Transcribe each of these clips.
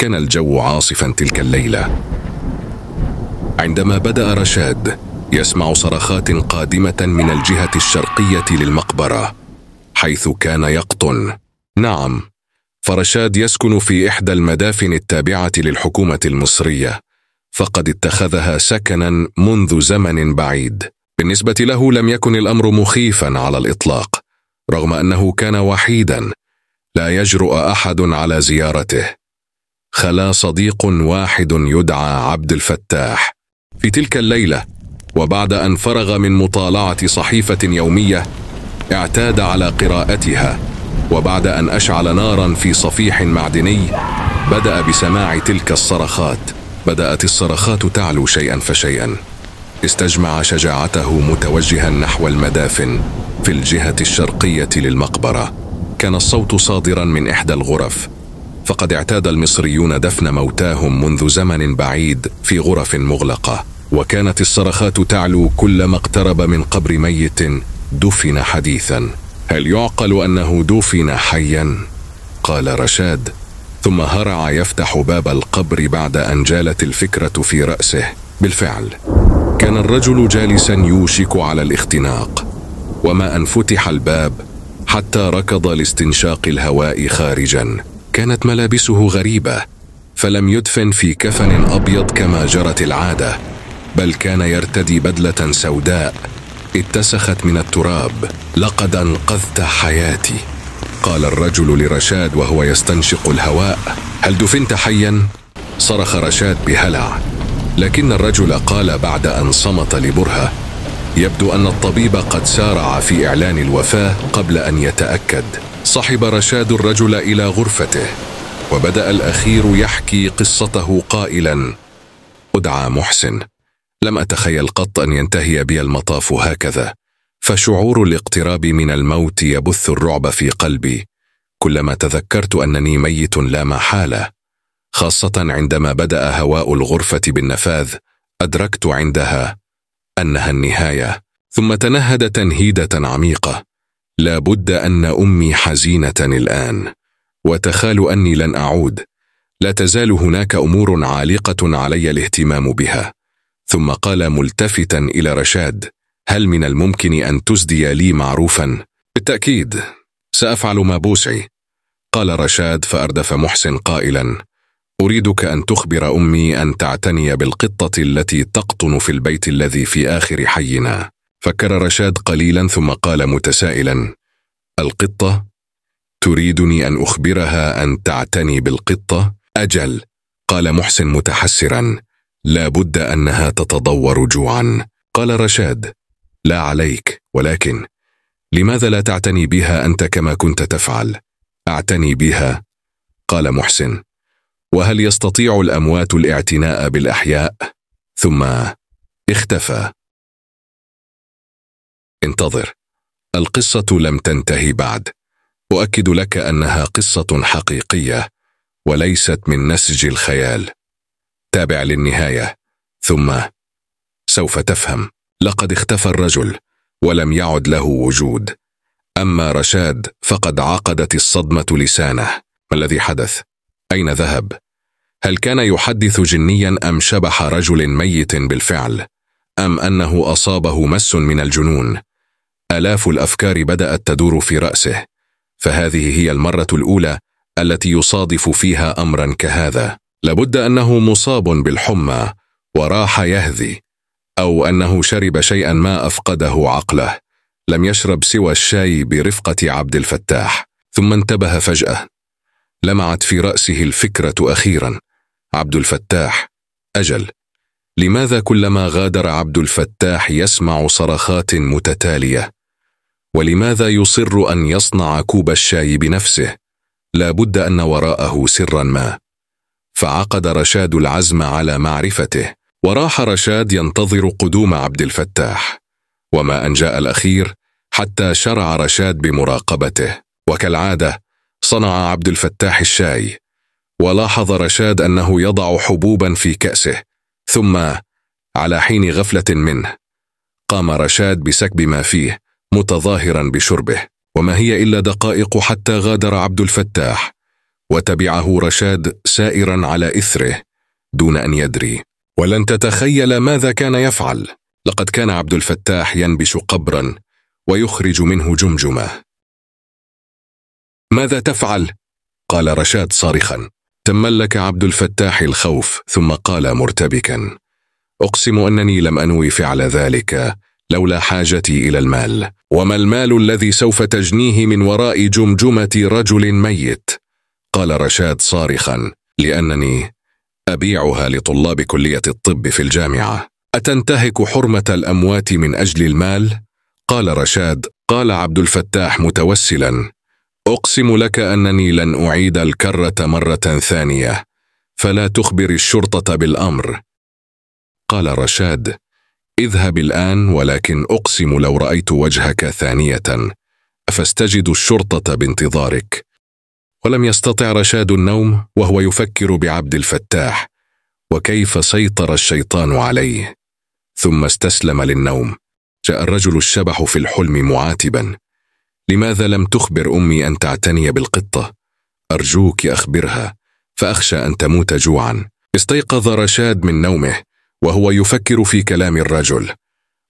كان الجو عاصفا تلك الليله عندما بدا رشاد يسمع صرخات قادمه من الجهه الشرقيه للمقبره حيث كان يقطن نعم فرشاد يسكن في احدى المدافن التابعه للحكومه المصريه فقد اتخذها سكنا منذ زمن بعيد بالنسبه له لم يكن الامر مخيفا على الاطلاق رغم انه كان وحيدا لا يجرؤ احد على زيارته خلا صديق واحد يدعى عبد الفتاح في تلك الليله وبعد ان فرغ من مطالعه صحيفه يوميه اعتاد على قراءتها وبعد ان اشعل نارا في صفيح معدني بدا بسماع تلك الصرخات بدات الصرخات تعلو شيئا فشيئا استجمع شجاعته متوجها نحو المدافن في الجهه الشرقيه للمقبره كان الصوت صادرا من احدى الغرف فقد اعتاد المصريون دفن موتاهم منذ زمن بعيد في غرف مغلقه وكانت الصرخات تعلو كلما اقترب من قبر ميت دفن حديثا هل يعقل انه دفن حيا قال رشاد ثم هرع يفتح باب القبر بعد ان جالت الفكره في راسه بالفعل كان الرجل جالسا يوشك على الاختناق وما ان فتح الباب حتى ركض لاستنشاق الهواء خارجا كانت ملابسه غريبه فلم يدفن في كفن ابيض كما جرت العاده بل كان يرتدي بدله سوداء اتسخت من التراب لقد انقذت حياتي قال الرجل لرشاد وهو يستنشق الهواء هل دفنت حيا صرخ رشاد بهلع لكن الرجل قال بعد ان صمت لبرهه يبدو ان الطبيب قد سارع في اعلان الوفاه قبل ان يتاكد صحب رشاد الرجل الى غرفته وبدا الاخير يحكي قصته قائلا ادعى محسن لم اتخيل قط ان ينتهي بي المطاف هكذا فشعور الاقتراب من الموت يبث الرعب في قلبي كلما تذكرت انني ميت لا محاله خاصه عندما بدا هواء الغرفه بالنفاذ ادركت عندها انها النهايه ثم تنهد تنهيده عميقه لا بد أن أمي حزينة الآن وتخال أني لن أعود لا تزال هناك أمور عالقة علي الاهتمام بها ثم قال ملتفتا إلى رشاد هل من الممكن أن تسدي لي معروفا؟ بالتأكيد سأفعل ما بوسعي قال رشاد فأردف محسن قائلا أريدك أن تخبر أمي أن تعتني بالقطة التي تقطن في البيت الذي في آخر حينا فكر رشاد قليلا ثم قال متسائلا القطه تريدني ان اخبرها ان تعتني بالقطه اجل قال محسن متحسرا لا بد انها تتضور جوعا قال رشاد لا عليك ولكن لماذا لا تعتني بها انت كما كنت تفعل اعتني بها قال محسن وهل يستطيع الاموات الاعتناء بالاحياء ثم اختفى انتظر القصة لم تنتهي بعد أؤكد لك أنها قصة حقيقية وليست من نسج الخيال تابع للنهاية ثم سوف تفهم لقد اختفى الرجل ولم يعد له وجود أما رشاد فقد عقدت الصدمة لسانه ما الذي حدث؟ أين ذهب؟ هل كان يحدث جنيا أم شبح رجل ميت بالفعل؟ أم أنه أصابه مس من الجنون؟ آلاف الأفكار بدأت تدور في رأسه فهذه هي المرة الأولى التي يصادف فيها أمرا كهذا لابد أنه مصاب بالحمى وراح يهذي أو أنه شرب شيئا ما أفقده عقله لم يشرب سوى الشاي برفقة عبد الفتاح ثم انتبه فجأة لمعت في رأسه الفكرة أخيرا عبد الفتاح أجل لماذا كلما غادر عبد الفتاح يسمع صرخات متتاليه ولماذا يصر ان يصنع كوب الشاي بنفسه لا بد ان وراءه سرا ما فعقد رشاد العزم على معرفته وراح رشاد ينتظر قدوم عبد الفتاح وما ان جاء الاخير حتى شرع رشاد بمراقبته وكالعاده صنع عبد الفتاح الشاي ولاحظ رشاد انه يضع حبوبا في كاسه ثم على حين غفله منه قام رشاد بسكب ما فيه متظاهرا بشربه وما هي الا دقائق حتى غادر عبد الفتاح وتبعه رشاد سائرا على اثره دون ان يدري ولن تتخيل ماذا كان يفعل لقد كان عبد الفتاح ينبش قبرا ويخرج منه جمجمه ماذا تفعل قال رشاد صارخا تملك عبد الفتاح الخوف ثم قال مرتبكا اقسم انني لم انوي فعل ذلك لولا حاجتي الى المال وما المال الذي سوف تجنيه من وراء جمجمه رجل ميت قال رشاد صارخا لانني ابيعها لطلاب كليه الطب في الجامعه اتنتهك حرمه الاموات من اجل المال قال رشاد قال عبد الفتاح متوسلا اقسم لك انني لن اعيد الكره مره ثانيه فلا تخبر الشرطه بالامر قال رشاد اذهب الآن ولكن أقسم لو رأيت وجهك ثانية فاستجد الشرطة بانتظارك. ولم يستطع رشاد النوم وهو يفكر بعبد الفتاح وكيف سيطر الشيطان عليه. ثم استسلم للنوم. جاء الرجل الشبح في الحلم معاتبا. لماذا لم تخبر أمي أن تعتني بالقطة؟ أرجوك أخبرها فأخشى أن تموت جوعا. استيقظ رشاد من نومه وهو يفكر في كلام الرجل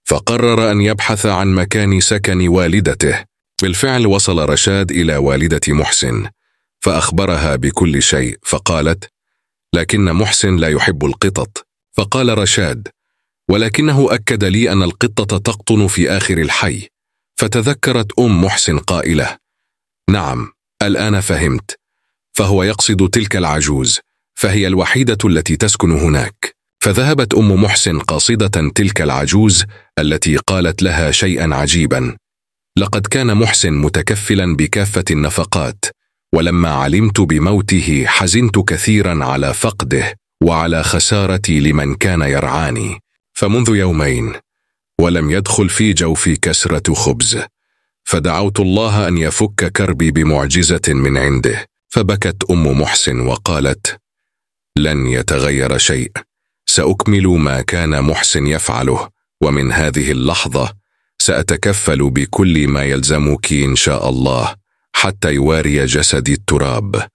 فقرر ان يبحث عن مكان سكن والدته بالفعل وصل رشاد الى والده محسن فاخبرها بكل شيء فقالت لكن محسن لا يحب القطط فقال رشاد ولكنه اكد لي ان القطه تقطن في اخر الحي فتذكرت ام محسن قائله نعم الان فهمت فهو يقصد تلك العجوز فهي الوحيده التي تسكن هناك فذهبت ام محسن قاصده تلك العجوز التي قالت لها شيئا عجيبا لقد كان محسن متكفلا بكافه النفقات ولما علمت بموته حزنت كثيرا على فقده وعلى خسارتي لمن كان يرعاني فمنذ يومين ولم يدخل في جوفي كسره خبز فدعوت الله ان يفك كربي بمعجزه من عنده فبكت ام محسن وقالت لن يتغير شيء ساكمل ما كان محسن يفعله ومن هذه اللحظه ساتكفل بكل ما يلزمك ان شاء الله حتى يواري جسدي التراب